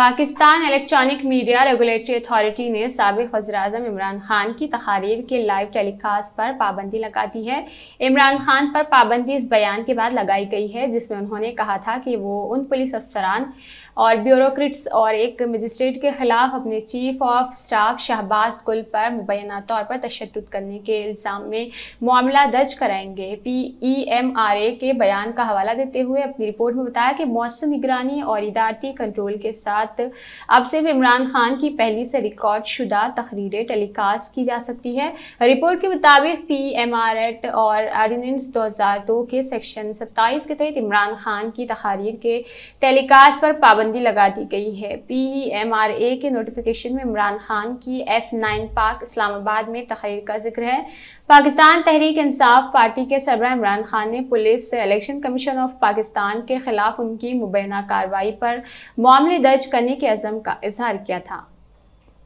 Pakistan electronic media regulatory authority ने सबक वजराजम इमरान खान की तहारीर के लाइव टेलीकास्ट पर पाबंदी लगा दी है इमरान खान पर पाबंदी इस बयान के बाद लगाई गई है जिसमें उन्होंने कहा था कि वो उन पुलिस अफसरान और ब्यूरोक्रेट्स और एक मजिस्ट्रेट के खिलाफ अपने चीफ ऑफ स्टाफ शहबाज गुल पर मुबैना तौर पर तशद करने के इल्ज़ाम में मामला दर्ज कराएंगे P E M R A के बयान का हवाला देते हुए अपनी रिपोर्ट में बताया कि मौसम निगरानी और इदारती कंट्रोल के साथ साथ अब सिर्फ इमरान खान की पहली से रिकॉर्ड शुदा तकरीरें टेलीकास्ट की जा सकती है रिपोर्ट के मुताबिक पी एम आर एट और ऑर्डिनेंस दो हज़ार दो के सेक्शन सत्ताईस के तहत इमरान खान की तकारीर के टेलीकास्ट पर पाबंदी लगा दी गई है पी एम आर ए के नोटिफिकेशन में इमरान खान की एफ नाइन पाक इस्लामाबाद में तकरीर का जिक्र है पाकिस्तान तहरीक इंसाफ पार्टी के सरबरा इमरान खान ने police election commission of Pakistan के खिलाफ उनकी मुबैना कार्रवाई पर मामले दर्ज करने के अज़म का इजहार किया था